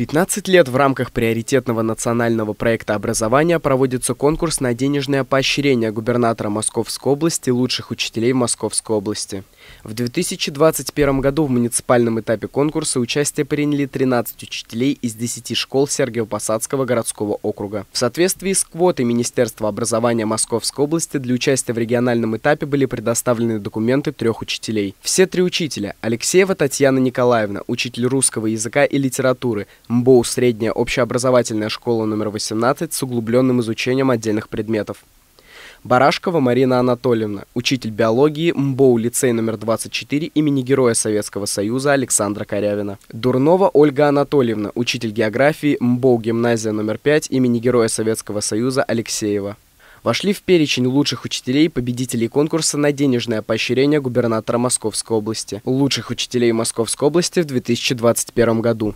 15 лет в рамках приоритетного национального проекта образования проводится конкурс на денежное поощрение губернатора Московской области лучших учителей Московской области. В 2021 году в муниципальном этапе конкурса участие приняли 13 учителей из 10 школ Сергиево-Посадского городского округа. В соответствии с квотой Министерства образования Московской области для участия в региональном этапе были предоставлены документы трех учителей. Все три учителя – Алексеева Татьяна Николаевна, учитель русского языка и литературы, МБОУ «Средняя общеобразовательная школа номер 18» с углубленным изучением отдельных предметов. Барашкова Марина Анатольевна, учитель биологии МБОУ лицей номер 24 имени Героя Советского Союза Александра Корявина. Дурнова Ольга Анатольевна, учитель географии МБОУ гимназия номер 5 имени Героя Советского Союза Алексеева. Вошли в перечень лучших учителей победителей конкурса на денежное поощрение губернатора Московской области. Лучших учителей Московской области в 2021 году.